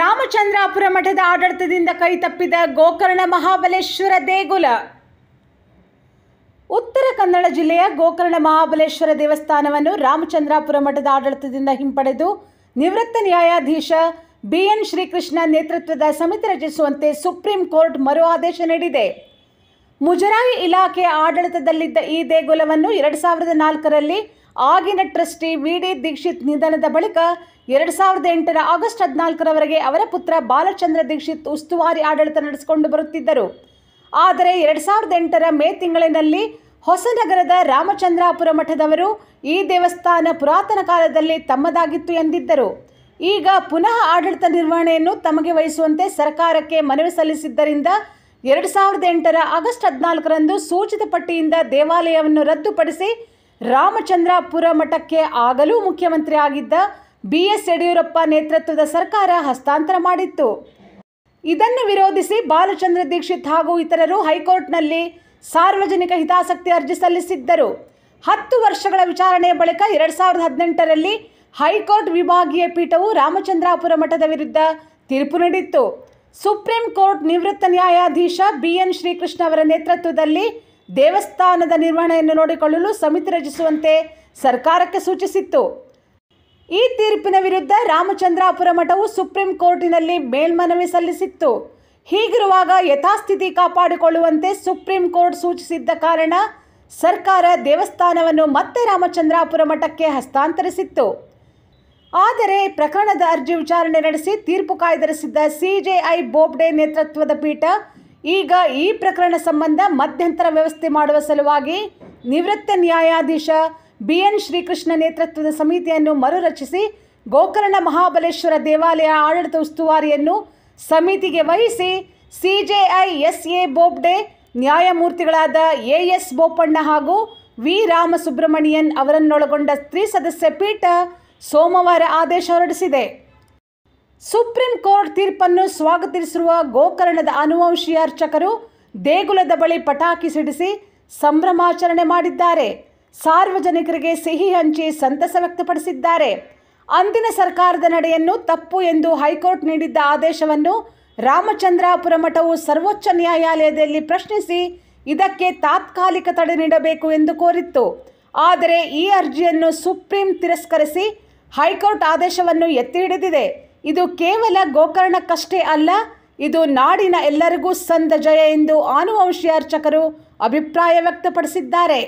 ರಾಮಚಂದ್ರಾಪುರ ಮಠದ ಆಡಳಿತದಿಂದ ಕೈತಪ್ಪಿದ ಗೋಕರ್ಣ ಮಹಾಬಲೇಶ್ವರ ದೇಗುಲ ಉತ್ತರ ಕನ್ನಡ ಜಿಲ್ಲೆಯ ಗೋಕರ್ಣ ಮಹಾಬಲೇಶ್ವರ ದೇವಸ್ಥಾನವನ್ನು ರಾಮಚಂದ್ರಾಪುರ ಮಠದ ಆಡಳಿತದಿಂದ ಹಿಂಪಡೆದು ನಿವೃತ್ತ ನ್ಯಾಯಾಧೀಶ ಬಿ ಎನ್ ಶ್ರೀಕೃಷ್ಣ ನೇತೃತ್ವದ ಸಮಿತಿ ರಚಿಸುವಂತೆ ಸುಪ್ರೀಂ ಕೋರ್ಟ್ ಮರು ಆದೇಶ ನೀಡಿದೆ ಮುಜರಾಯಿ ಇಲಾಖೆಯ ಆಡಳಿತದಲ್ಲಿದ್ದ ಈ ದೇಗುಲವನ್ನು ಎರಡು ಸಾವಿರದ ನಾಲ್ಕರಲ್ಲಿ ಆಗಿನ ಟ್ರಸ್ಟಿ ವಿ ಡಿ ದೀಕ್ಷಿತ್ ನಿಧನದ ಬಳಿಕ ಎರಡು ಸಾವಿರದ ಎಂಟರ ಆಗಸ್ಟ್ ಹದಿನಾಲ್ಕರವರೆಗೆ ಅವರ ಪುತ್ರ ಬಾಲಚಂದ್ರ ದೀಕ್ಷಿತ್ ಉಸ್ತುವಾರಿ ಆಡಳಿತ ನಡೆಸಿಕೊಂಡು ಬರುತ್ತಿದ್ದರು ಆದರೆ ಎರಡು ಸಾವಿರದ ಎಂಟರ ಮೇ ತಿಂಗಳಿನಲ್ಲಿ ಹೊಸನಗರದ ರಾಮಚಂದ್ರಾಪುರ ಮಠದವರು ಈ ದೇವಸ್ಥಾನ ಪುರಾತನ ಕಾಲದಲ್ಲಿ ತಮ್ಮದಾಗಿತ್ತು ಎಂದಿದ್ದರು ಈಗ ಪುನಃ ಆಡಳಿತ ನಿರ್ವಹಣೆಯನ್ನು ತಮಗೆ ವಹಿಸುವಂತೆ ಸರ್ಕಾರಕ್ಕೆ ಮನವಿ ಸಲ್ಲಿಸಿದ್ದರಿಂದ ಎರಡು ಸಾವಿರದ ಎಂಟರ ಆಗಸ್ಟ್ ಹದಿನಾಲ್ಕರಂದು ಸೂಚಿತ ಪಟ್ಟಿಯಿಂದ ದೇವಾಲಯವನ್ನು ರದ್ದುಪಡಿಸಿ ರಾಮಚಂದ್ರಾಪುರ ಮಠಕ್ಕೆ ಆಗಲೂ ಮುಖ್ಯಮಂತ್ರಿ ಆಗಿದ್ದ ಬಿ ಎಸ್ ಯಡಿಯೂರಪ್ಪ ನೇತೃತ್ವದ ಸರ್ಕಾರ ಹಸ್ತಾಂತರ ಮಾಡಿತ್ತು ಇದನ್ನು ವಿರೋಧಿಸಿ ಬಾಲಚಂದ್ರ ದೀಕ್ಷಿತ್ ಹಾಗೂ ಇತರರು ಹೈಕೋರ್ಟ್ನಲ್ಲಿ ಸಾರ್ವಜನಿಕ ಹಿತಾಸಕ್ತಿ ಅರ್ಜಿ ಸಲ್ಲಿಸಿದ್ದರು ಹತ್ತು ವರ್ಷಗಳ ವಿಚಾರಣೆಯ ಬಳಿಕ ಎರಡು ಸಾವಿರದ ಹದಿನೆಂಟರಲ್ಲಿ ಹೈಕೋರ್ಟ್ ವಿಭಾಗೀಯ ಪೀಠವು ರಾಮಚಂದ್ರಾಪುರ ಮಠದ ವಿರುದ್ಧ ತೀರ್ಪು ನೀಡಿತ್ತು ಸುಪ್ರೀಂ ಕೋರ್ಟ್ ನಿವೃತ್ತ ನ್ಯಾಯಾಧೀಶ ಬಿ ಎನ್ ಶ್ರೀಕೃಷ್ಣ ಅವರ ನೇತೃತ್ವದಲ್ಲಿ ದೇವಸ್ಥಾನದ ನಿರ್ವಹಣೆಯನ್ನು ನೋಡಿಕೊಳ್ಳಲು ಸಮಿತಿ ರಚಿಸುವಂತೆ ಸರ್ಕಾರಕ್ಕೆ ಸೂಚಿಸಿತ್ತು ಈ ತೀರ್ಪಿನ ವಿರುದ್ಧ ರಾಮಚಂದ್ರಾಪುರ ಮಠವು ಸುಪ್ರೀಂ ಕೋರ್ಟಿನಲ್ಲಿ ಮೇಲ್ಮನವಿ ಸಲ್ಲಿಸಿತ್ತು ಹೀಗಿರುವಾಗ ಯಥಾಸ್ಥಿತಿ ಕಾಪಾಡಿಕೊಳ್ಳುವಂತೆ ಸುಪ್ರೀಂ ಕೋರ್ಟ್ ಸೂಚಿಸಿದ್ದ ಕಾರಣ ಸರ್ಕಾರ ದೇವಸ್ಥಾನವನ್ನು ಮತ್ತೆ ರಾಮಚಂದ್ರಾಪುರ ಮಠಕ್ಕೆ ಹಸ್ತಾಂತರಿಸಿತ್ತು ಆದರೆ ಪ್ರಕರಣದ ಅರ್ಜಿ ವಿಚಾರಣೆ ನಡೆಸಿ ತೀರ್ಪು ಕಾಯ್ದಿರಿಸಿದ್ದ ಸಿಜೆಐ ಬೋಬ್ಡೆ ನೇತೃತ್ವದ ಪೀಠ ಈಗ ಈ ಪ್ರಕರಣ ಸಂಬಂಧ ಮಧ್ಯಂತರ ವ್ಯವಸ್ಥೆ ಮಾಡುವ ಸಲುವಾಗಿ ನಿವೃತ್ತ ನ್ಯಾಯಾಧೀಶ ಬಿ ಎನ್ ಶ್ರೀಕೃಷ್ಣ ನೇತೃತ್ವದ ಸಮಿತಿಯನ್ನು ಮರುರಚಿಸಿ ಗೋಕರ್ಣ ಮಹಾಬಲೇಶ್ವರ ದೇವಾಲಯ ಆಡಳಿತ ಉಸ್ತುವಾರಿಯನ್ನು ಸಮಿತಿಗೆ ವಹಿಸಿ ಸಿಜೆಐ ಎಸ್ ಎ ಬೋಬ್ಡೆ ನ್ಯಾಯಮೂರ್ತಿಗಳಾದ ಎ ಎಸ್ ಬೋಪಣ್ಣ ಹಾಗೂ ವಿ ರಾಮಸುಬ್ರಮಣಿಯನ್ ಅವರನ್ನೊಳಗೊಂಡ ತ್ರಿಸದಸ್ಯ ಪೀಠ ಸೋಮವಾರ ಆದೇಶ ಹೊರಡಿಸಿದೆ ಸುಪ್ರೀಂ ಕೋರ್ಟ್ ತೀರ್ಪನ್ನು ಸ್ವಾಗತಿಸಿರುವ ಗೋಕರ್ಣದ ಅನುವಂಶೀಯ ಅರ್ಚಕರು ದೇಗುಲದ ಬಳಿ ಪಟಾಕಿ ಸಿಡಿಸಿ ಸಂಭ್ರಮಾಚರಣೆ ಮಾಡಿದ್ದಾರೆ ಸಾರ್ವಜನಿಕರಿಗೆ ಸಿಹಿ ಹಂಚಿ ಸಂತಸ ವ್ಯಕ್ತಪಡಿಸಿದ್ದಾರೆ ಅಂದಿನ ಸರ್ಕಾರದ ನಡೆಯನ್ನು ತಪ್ಪು ಎಂದು ಹೈಕೋರ್ಟ್ ನೀಡಿದ್ದ ಆದೇಶವನ್ನು ರಾಮಚಂದ್ರಾಪುರ ಮಠವು ಸರ್ವೋಚ್ಚ ನ್ಯಾಯಾಲಯದಲ್ಲಿ ಪ್ರಶ್ನಿಸಿ ಇದಕ್ಕೆ ತಾತ್ಕಾಲಿಕ ತಡೆ ನೀಡಬೇಕು ಎಂದು ಕೋರಿತ್ತು ಆದರೆ ಈ ಅರ್ಜಿಯನ್ನು ಸುಪ್ರೀಂ ತಿರಸ್ಕರಿಸಿ ಹೈಕೋರ್ಟ್ ಆದೇಶವನ್ನು ಎತ್ತಿ ಹಿಡಿದಿದೆ ಇದು ಕೇವಲ ಗೋಕರ್ಣಕ್ಕಷ್ಟೇ ಅಲ್ಲ ಇದು ನಾಡಿನ ಎಲ್ಲರಿಗೂ ಸಂದ ಜಯ ಎಂದು ಆನುವಂಶೀಯ ಅರ್ಚಕರು ಅಭಿಪ್ರಾಯ ವ್ಯಕ್ತಪಡಿಸಿದ್ದಾರೆ